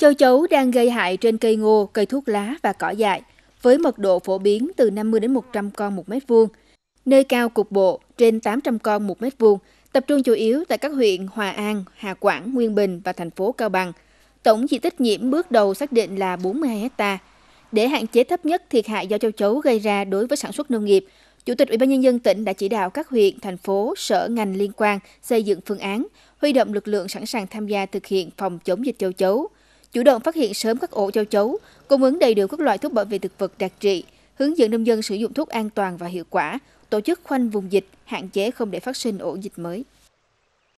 Châu chấu đang gây hại trên cây ngô, cây thuốc lá và cỏ dại, với mật độ phổ biến từ 50 đến 100 con một mét vuông. Nơi cao cục bộ trên 800 con một mét vuông, tập trung chủ yếu tại các huyện Hòa An, Hà Quảng, Nguyên Bình và thành phố Cao Bằng. Tổng diện tích nhiễm bước đầu xác định là 42 hecta. Để hạn chế thấp nhất thiệt hại do châu chấu gây ra đối với sản xuất nông nghiệp, Chủ tịch Ủy ban nhân dân tỉnh đã chỉ đạo các huyện, thành phố, sở ngành liên quan xây dựng phương án, huy động lực lượng sẵn sàng tham gia thực hiện phòng chống dịch châu chấu chủ động phát hiện sớm các ổ châu chấu, cung ứng đầy đủ các loại thuốc bảo vệ thực vật đặc trị, hướng dẫn nông dân sử dụng thuốc an toàn và hiệu quả, tổ chức khoanh vùng dịch, hạn chế không để phát sinh ổ dịch mới.